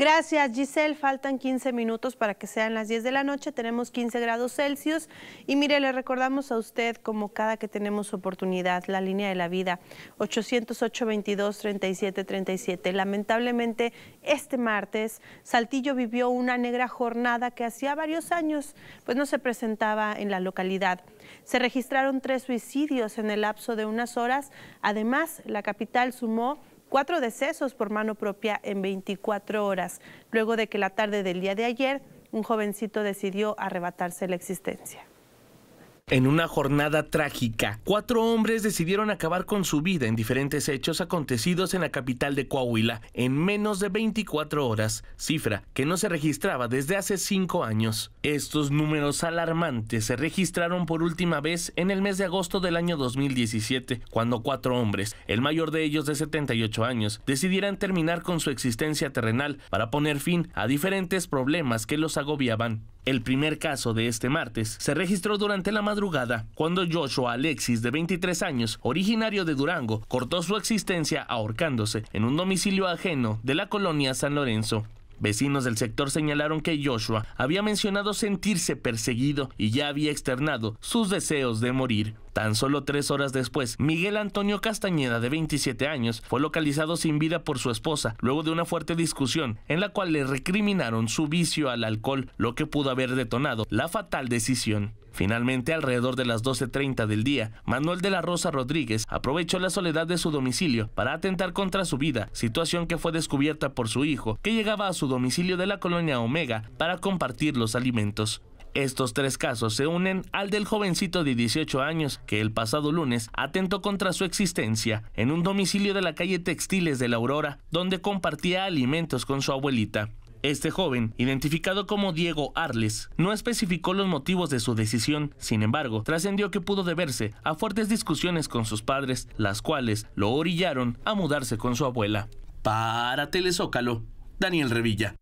Gracias, Giselle. Faltan 15 minutos para que sean las 10 de la noche. Tenemos 15 grados Celsius. Y mire, le recordamos a usted, como cada que tenemos oportunidad, la línea de la vida 808-22-3737. Lamentablemente, este martes, Saltillo vivió una negra jornada que hacía varios años pues no se presentaba en la localidad. Se registraron tres suicidios en el lapso de unas horas. Además, la capital sumó cuatro decesos por mano propia en 24 horas, luego de que la tarde del día de ayer un jovencito decidió arrebatarse la existencia. En una jornada trágica, cuatro hombres decidieron acabar con su vida en diferentes hechos acontecidos en la capital de Coahuila en menos de 24 horas, cifra que no se registraba desde hace cinco años. Estos números alarmantes se registraron por última vez en el mes de agosto del año 2017, cuando cuatro hombres, el mayor de ellos de 78 años, decidieron terminar con su existencia terrenal para poner fin a diferentes problemas que los agobiaban. El primer caso de este martes se registró durante la madrugada cuando Joshua Alexis, de 23 años, originario de Durango, cortó su existencia ahorcándose en un domicilio ajeno de la colonia San Lorenzo. Vecinos del sector señalaron que Joshua había mencionado sentirse perseguido y ya había externado sus deseos de morir. Tan solo tres horas después, Miguel Antonio Castañeda, de 27 años, fue localizado sin vida por su esposa, luego de una fuerte discusión en la cual le recriminaron su vicio al alcohol, lo que pudo haber detonado la fatal decisión. Finalmente, alrededor de las 12.30 del día, Manuel de la Rosa Rodríguez aprovechó la soledad de su domicilio para atentar contra su vida, situación que fue descubierta por su hijo, que llegaba a su domicilio de la colonia Omega para compartir los alimentos. Estos tres casos se unen al del jovencito de 18 años que el pasado lunes atentó contra su existencia en un domicilio de la calle Textiles de la Aurora, donde compartía alimentos con su abuelita. Este joven, identificado como Diego Arles, no especificó los motivos de su decisión, sin embargo, trascendió que pudo deberse a fuertes discusiones con sus padres, las cuales lo orillaron a mudarse con su abuela. Para Telezócalo, Daniel Revilla.